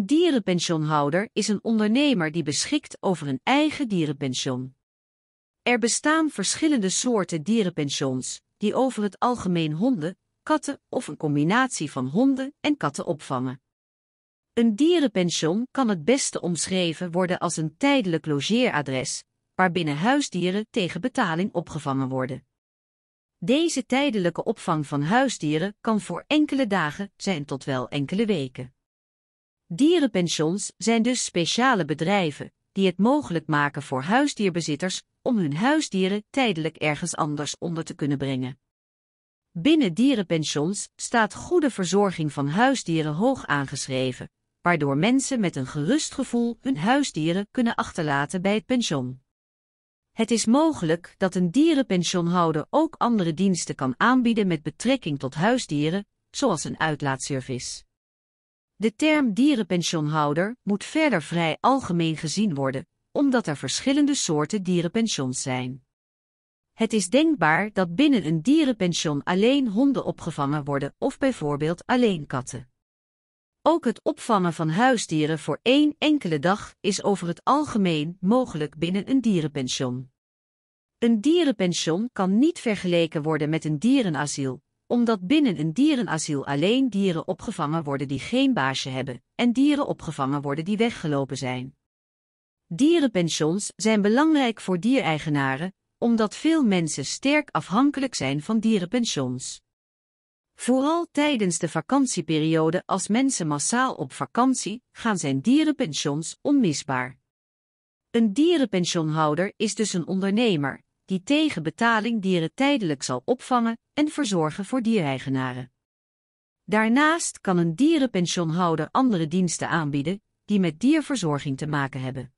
Een dierenpensionhouder is een ondernemer die beschikt over een eigen dierenpension. Er bestaan verschillende soorten dierenpensions, die over het algemeen honden, katten of een combinatie van honden en katten opvangen. Een dierenpension kan het beste omschreven worden als een tijdelijk logeeradres, waarbinnen huisdieren tegen betaling opgevangen worden. Deze tijdelijke opvang van huisdieren kan voor enkele dagen zijn tot wel enkele weken. Dierenpensions zijn dus speciale bedrijven die het mogelijk maken voor huisdierbezitters om hun huisdieren tijdelijk ergens anders onder te kunnen brengen. Binnen dierenpensions staat goede verzorging van huisdieren hoog aangeschreven, waardoor mensen met een gerust gevoel hun huisdieren kunnen achterlaten bij het pension. Het is mogelijk dat een dierenpensionhouder ook andere diensten kan aanbieden met betrekking tot huisdieren, zoals een uitlaatservice. De term dierenpensionhouder moet verder vrij algemeen gezien worden, omdat er verschillende soorten dierenpensions zijn. Het is denkbaar dat binnen een dierenpension alleen honden opgevangen worden of bijvoorbeeld alleen katten. Ook het opvangen van huisdieren voor één enkele dag is over het algemeen mogelijk binnen een dierenpension. Een dierenpension kan niet vergeleken worden met een dierenasiel, omdat binnen een dierenasiel alleen dieren opgevangen worden die geen baasje hebben en dieren opgevangen worden die weggelopen zijn. Dierenpensions zijn belangrijk voor diereigenaren, omdat veel mensen sterk afhankelijk zijn van dierenpensions. Vooral tijdens de vakantieperiode als mensen massaal op vakantie gaan zijn dierenpensions onmisbaar. Een dierenpensionhouder is dus een ondernemer die tegen betaling dieren tijdelijk zal opvangen en verzorgen voor diereigenaren. Daarnaast kan een dierenpensionhouder andere diensten aanbieden die met dierverzorging te maken hebben.